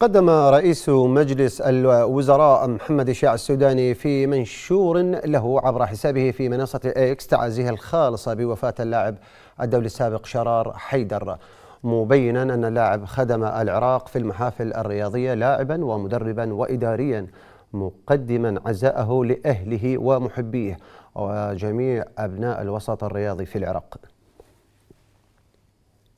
قدم رئيس مجلس الوزراء محمد الشيع السوداني في منشور له عبر حسابه في منصة إكس تعازيه الخالصة بوفاة اللاعب الدولي السابق شرار حيدر مبينا أن اللاعب خدم العراق في المحافل الرياضية لاعبا ومدربا وإداريا مقدما عزاءه لأهله ومحبيه وجميع أبناء الوسط الرياضي في العراق